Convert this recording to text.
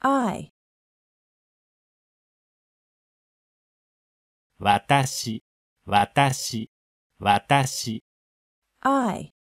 I 私、私、私。I